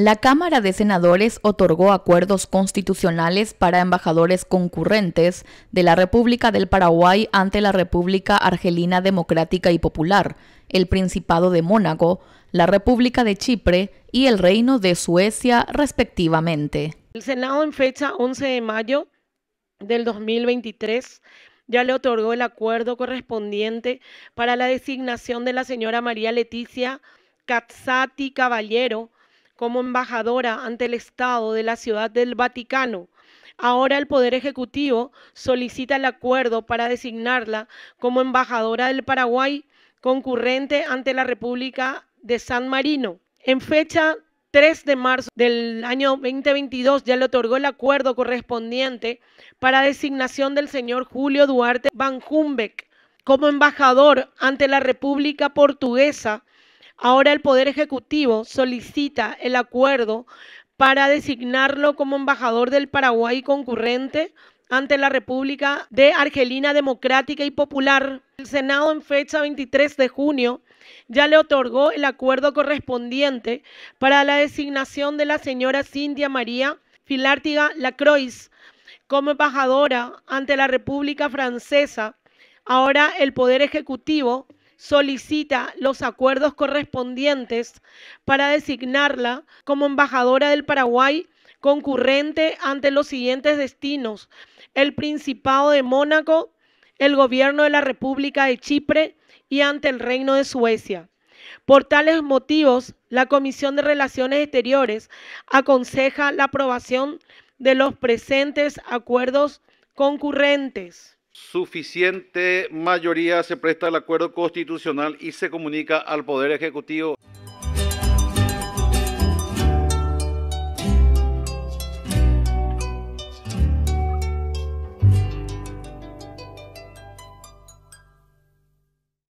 La Cámara de Senadores otorgó acuerdos constitucionales para embajadores concurrentes de la República del Paraguay ante la República Argelina Democrática y Popular, el Principado de Mónaco, la República de Chipre y el Reino de Suecia, respectivamente. El Senado en fecha 11 de mayo del 2023 ya le otorgó el acuerdo correspondiente para la designación de la señora María Leticia Katsati Caballero como embajadora ante el Estado de la Ciudad del Vaticano. Ahora el Poder Ejecutivo solicita el acuerdo para designarla como embajadora del Paraguay concurrente ante la República de San Marino. En fecha 3 de marzo del año 2022 ya le otorgó el acuerdo correspondiente para designación del señor Julio Duarte Van Humbeck como embajador ante la República Portuguesa Ahora el Poder Ejecutivo solicita el acuerdo para designarlo como embajador del Paraguay concurrente ante la República de Argelina Democrática y Popular. El Senado en fecha 23 de junio ya le otorgó el acuerdo correspondiente para la designación de la señora Cintia María Filártiga Lacroix como embajadora ante la República Francesa. Ahora el Poder Ejecutivo solicita los acuerdos correspondientes para designarla como embajadora del Paraguay concurrente ante los siguientes destinos, el Principado de Mónaco, el Gobierno de la República de Chipre y ante el Reino de Suecia. Por tales motivos, la Comisión de Relaciones Exteriores aconseja la aprobación de los presentes acuerdos concurrentes suficiente mayoría se presta al acuerdo constitucional y se comunica al Poder Ejecutivo.